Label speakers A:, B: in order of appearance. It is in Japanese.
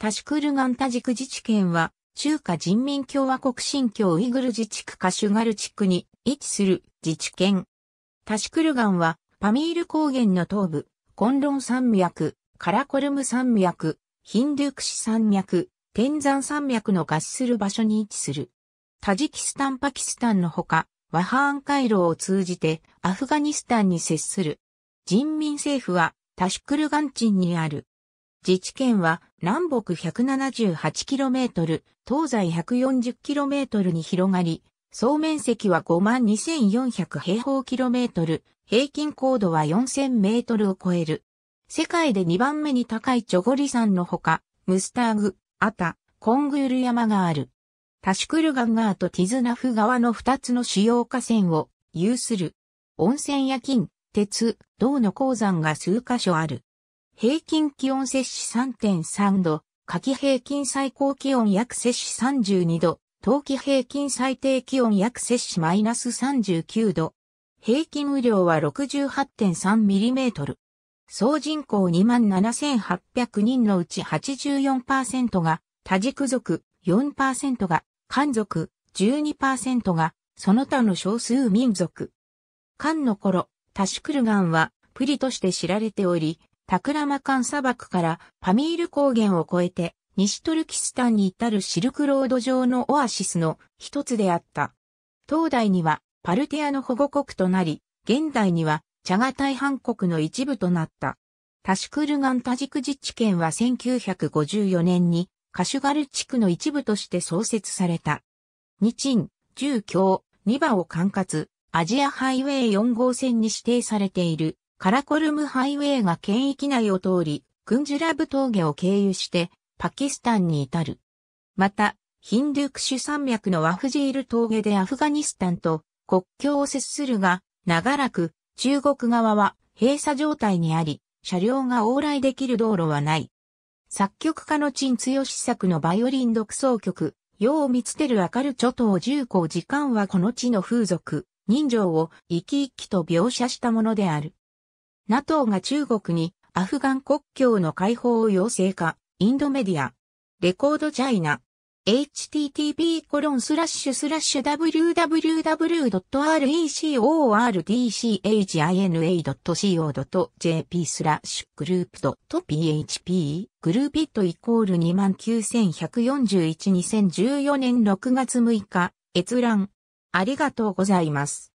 A: タシクルガンタジク自治県は、中華人民共和国新疆ウイグル自治区カシュガル地区に位置する自治県。タシクルガンは、パミール高原の東部、コンロン山脈、カラコルム山脈、ヒンドゥクシ山脈、天山山脈の合する場所に位置する。タジキスタンパキスタンのほか、ワハーン回廊を通じてアフガニスタンに接する。人民政府はタシクルガンチンにある自治県は南北 178km、東西 140km に広がり、総面積は52,400平方キロメートル、平均高度は4000メートルを超える。世界で2番目に高いチョゴリ山のほか、ムスターグ、アタ、コングール山がある。タシュクルガン川とティズナフ川の2つの主要河川を有する。温泉や金、鉄、銅の鉱山が数カ所ある。平均気温摂氏3.3度、夏季平均最高気温約摂氏32度、冬季平均最低気温約摂氏マイナス39度。平均雨量は6 8 3トル。総人口27,800人のうち84%が多軸族、4%が漢族、12%がその他の少数民族。漢の頃、タシクルガンはプリとして知られており、タクラマカン砂漠からパミール高原を越えて西トルキスタンに至るシルクロード上のオアシスの一つであった。東大にはパルテアの保護国となり、現代にはチャガタイ半国の一部となった。タシクルガンタジク自治県は1954年にカシュガル地区の一部として創設された。ニチン、住教、ニバを管轄、アジアハイウェイ4号線に指定されているカラコルムハイウェイが県域内を通り、クンジュラブ峠を経由してパキスタンに至る。また、ヒンドゥクシュ山脈のワフジール峠でアフガニスタンと国境を接するが、長らく中国側は閉鎖状態にあり、車両が往来できる道路はない。作曲家の陳強作のバイオリン独奏曲、世を見つてる明る諸島重工時間はこの地の風俗、人情を生き生きと描写したものである。NATO が中国にアフガン国境の解放を要請か、インドメディア、レコードチャイナ、http コロンスラッシュスラッシュ www.recordchina.co.jp スラッシュグループ .php グルーピットイコール291412014年6月6日閲覧ありがとうございます。